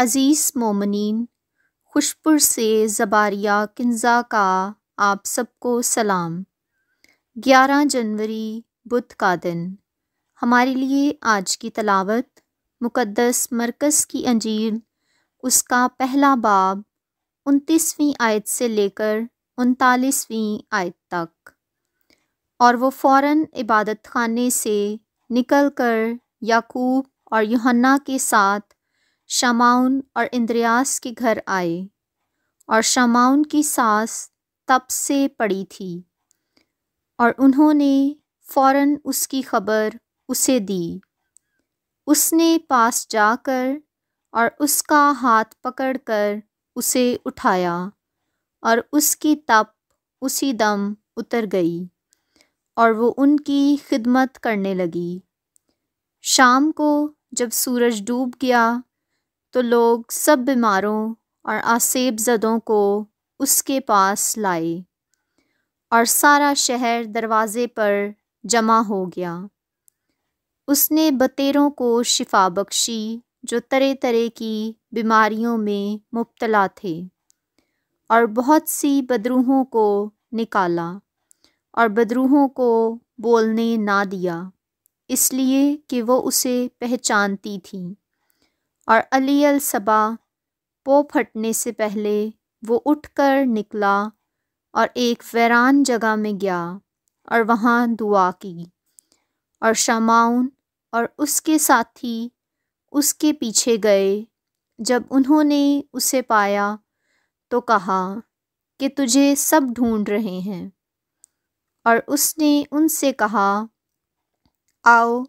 अज़ीज़ मोमिन खुशपुर से ज़बारिया किन्ज़ा का आप सबको सलाम ग्यारह जनवरी बुध का दिन हमारे लिए आज की तलावत मुक़दस मरकज़ की अंजील उसका पहला बाब उनतीसवीं आयत से लेकर उनतालीसवीं आयत तक और वो फौरन इबादत खाने से निकल कर याकूब और यूहन्ना के साथ शमाउन और इंद्रयास के घर आए और शमाउन की सास तप से पड़ी थी और उन्होंने फौरन उसकी खबर उसे दी उसने पास जाकर और उसका हाथ पकड़कर उसे उठाया और उसकी तप उसी दम उतर गई और वो उनकी खिदमत करने लगी शाम को जब सूरज डूब गया तो लोग सब बीमारों और आसेब जदों को उसके पास लाए और सारा शहर दरवाज़े पर जमा हो गया उसने बतेरों को शिफा बख्शी जो तरह तरह की बीमारियों में मुबतला थे और बहुत सी बदरूहों को निकाला और बदरूहों को बोलने ना दिया इसलिए कि वो उसे पहचानती थीं और अली अल सबा पो फटने से पहले वो उठकर निकला और एक वैरान जगह में गया और वहाँ दुआ की और शमाउन और उसके साथी उसके पीछे गए जब उन्होंने उसे पाया तो कहा कि तुझे सब ढूंढ रहे हैं और उसने उनसे कहा आओ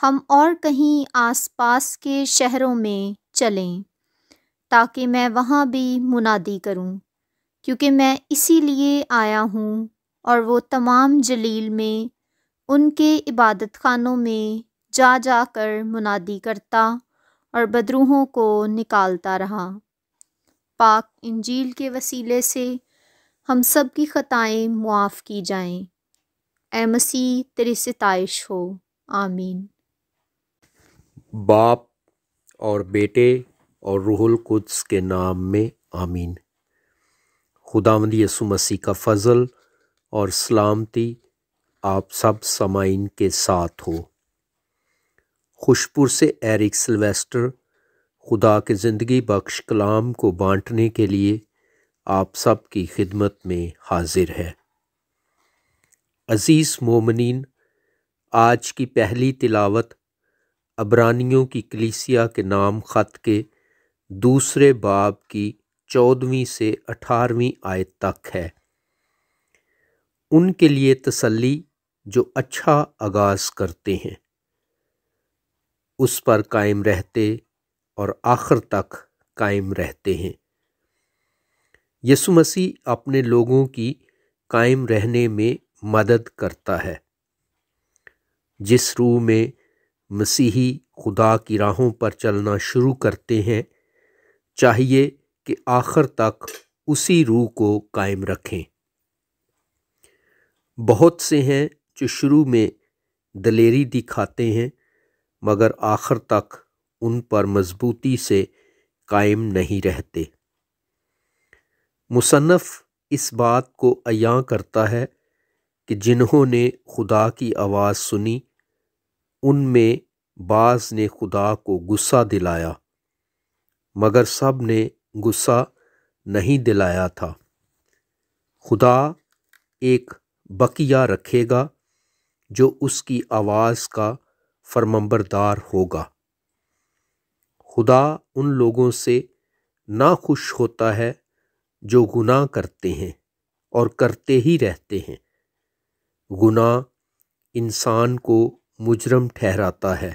हम और कहीं आसपास के शहरों में चलें ताकि मैं वहाँ भी मुनादी करूँ क्योंकि मैं इसीलिए आया हूँ और वो तमाम जलील में उनके इबादत खानों में जा जा कर मुनादी करता और बदरूहों को निकालता रहा पाक इंजील के वसीले से हम सब की ख़ताएँ मुआफ़ की जाएं ए मसीह तेरी सितश हो आमीन बाप और बेटे और रूहुल कुद्स के नाम में आमीन खुदावंद यसु मसीह का फ़ज़ल और सलामती आप सब समाइन के साथ हो खुशपुर से एरिक सिल्वेस्टर खुदा के ज़िंदगी बख्श कलाम को बांटने के लिए आप सब की खिदमत में हाजिर है अज़ीज़ मोमिन आज की पहली तिलावत अबरानियों की कलीसिया के नाम ख़त के दूसरे बाब की चौदहवीं से अठारहवीं आयत तक है उनके लिए तसल्ली जो अच्छा आगाज़ करते हैं उस पर कायम रहते और आखिर तक कायम रहते हैं यसु मसीह अपने लोगों की कायम रहने में मदद करता है जिस रूह में मसीही खुदा की राहों पर चलना शुरू करते हैं चाहिए कि आखिर तक उसी रूह को कायम रखें बहुत से हैं जो शुरू में दलेरी दिखाते हैं मगर आखिर तक उन पर मजबूती से कायम नहीं रहते मुसनफ़ इस बात को अयाँ करता है कि जिन्होंने खुदा की आवाज़ सुनी उनमें बाज़ ने खुदा को गुस्सा दिलाया मगर सब ने गुस्सा नहीं दिलाया था खुदा एक बकिया रखेगा जो उसकी आवाज़ का फरमंबरदार होगा खुदा उन लोगों से ना खुश होता है जो गुनाह करते हैं और करते ही रहते हैं गुनाह इंसान को मुजरम ठहराता है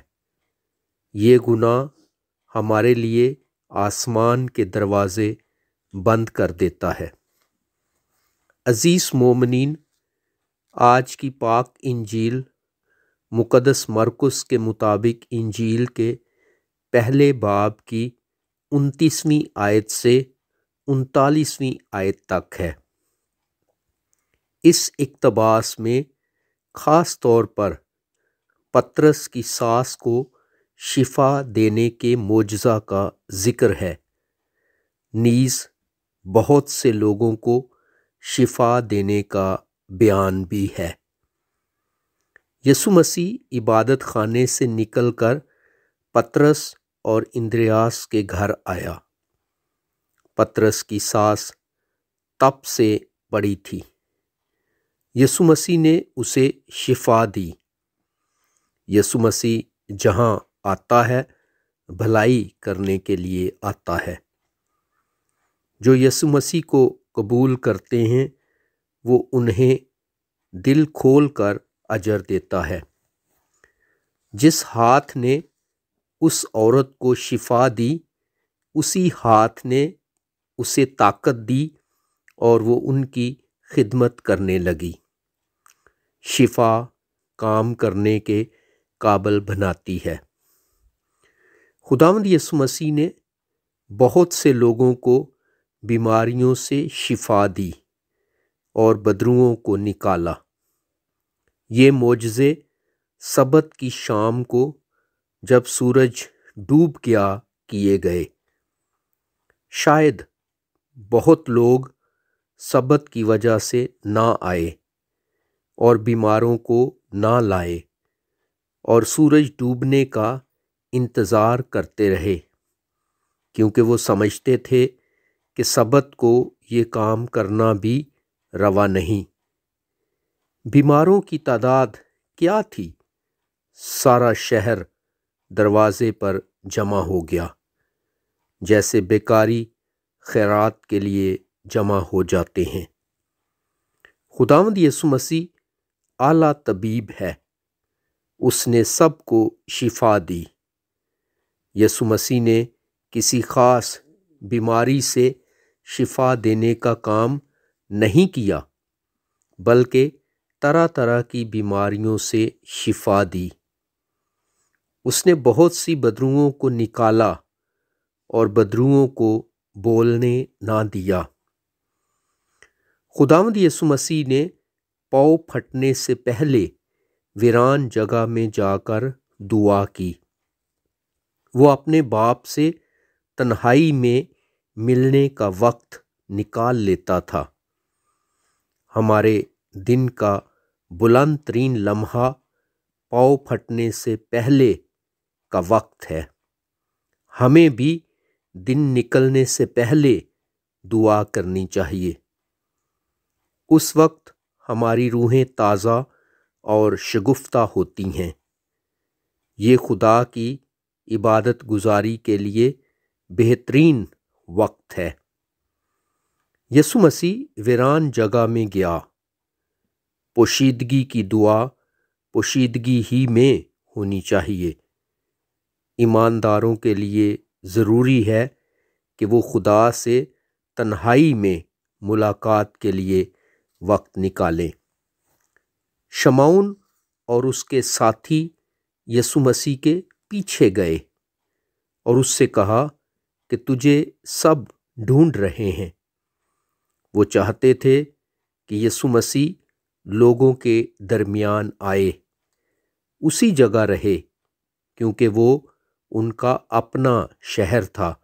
ये गुनाह हमारे लिए आसमान के दरवाज़े बंद कर देता है अज़ीज़ मोमिन आज की पाक इंजील मुकदस मरकस के मुताबिक इंजील के पहले बाब की उनतीसवीं आयत से उनतालीसवीं आयत तक है इस इकतबास में ख़ास तौर पर पत्रस की सास को शिफा देने के मुआजा का ज़िक्र है नीज़ बहुत से लोगों को शिफा देने का बयान भी है यसु मसीह इबादत खाने से निकलकर पत्रस और इंद्रियास के घर आया पत्रस की सास तप से पड़ी थी यसु मसीह ने उसे शिफा दी यसु मसीह जहाँ आता है भलाई करने के लिए आता है जो यसु मसीह को कबूल करते हैं वो उन्हें दिल खोल कर अजर देता है जिस हाथ ने उस औरत को शिफा दी उसी हाथ ने उसे ताकत दी और वो उनकी खिदमत करने लगी शिफा काम करने के काबल बनाती है खुदावंद यसु मसीह ने बहुत से लोगों को बीमारियों से शिफा दी और बदरुओं को निकाला ये मोजे सबत की शाम को जब सूरज डूब गया किए गए शायद बहुत लोग सबत की वजह से ना आए और बीमारों को ना लाए और सूरज डूबने का इंतज़ार करते रहे क्योंकि वो समझते थे कि सबत को ये काम करना भी रवा नहीं बीमारों की तादाद क्या थी सारा शहर दरवाज़े पर जमा हो गया जैसे बेकारी खैरात के लिए जमा हो जाते हैं खुदावंद यसु मसीह आला तबीब है उसने सबको शिफा दी यसु मसीह ने किसी ख़ास बीमारी से शिफा देने का काम नहीं किया बल्कि तरह तरह की बीमारियों से शिफा दी उसने बहुत सी बदरुओं को निकाला और बदरुओं को बोलने ना दिया खुदामद यसु मसीह ने पाओ फटने से पहले वीरान जगह में जाकर दुआ की वो अपने बाप से तन्हाई में मिलने का वक्त निकाल लेता था हमारे दिन का बुलंद तरीन लम्हा पाव फटने से पहले का वक्त है हमें भी दिन निकलने से पहले दुआ करनी चाहिए उस वक्त हमारी रूहें ताज़ा और शगुफ्ता होती हैं ये खुदा की इबादत गुजारी के लिए बेहतरीन वक्त है यसु मसीह वीरान जगह में गया पोशीदगी की दुआ पोशीदगी ही में होनी चाहिए ईमानदारों के लिए ज़रूरी है कि वो खुदा से तन्हाई में मुलाकात के लिए वक्त निकालें शमाउन और उसके साथी यसु मसीह के पीछे गए और उससे कहा कि तुझे सब ढूंढ रहे हैं वो चाहते थे कि यसु मसीह लोगों के दरमियान आए उसी जगह रहे क्योंकि वो उनका अपना शहर था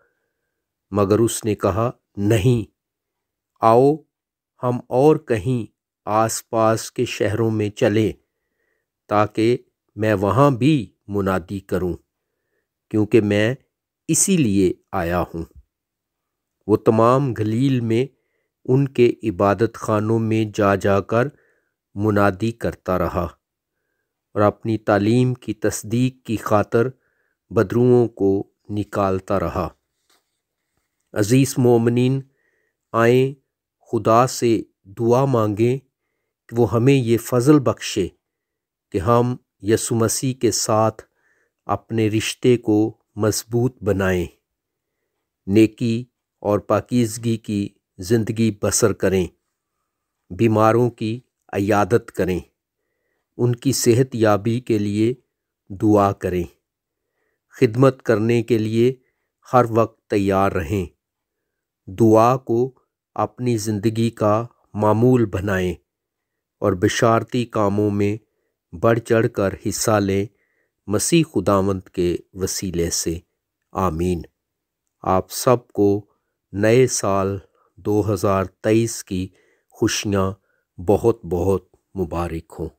मगर उसने कहा नहीं आओ हम और कहीं आसपास के शहरों में चले ताकि मैं वहाँ भी मुनादी करूँ क्योंकि मैं इसीलिए आया हूँ वो तमाम गलील में उनके इबादत खानों में जा जाकर मुनादी करता रहा और अपनी तालीम की तस्दीक की खातर बदरुओं को निकालता रहा अज़ीज़ मोमिन आए खुदा से दुआ मांगें कि वो हमें ये फ़ल बख्शे कि हम यसु मसीह के साथ अपने रिश्ते को मजबूत बनाएं नेकी और पाकिजगी की ज़िंदगी बसर करें बीमारों की अयादत करें उनकी सेहत याबी के लिए दुआ करें खिदमत करने के लिए हर वक्त तैयार रहें दुआ को अपनी ज़िंदगी का मामूल बनाएं और बिशारती कामों में बढ़ चढ़ कर हिस्सा लें मसीह खुदावंत के वसीले से आमीन आप सबको नए साल 2023 की खुशियाँ बहुत बहुत मुबारक हों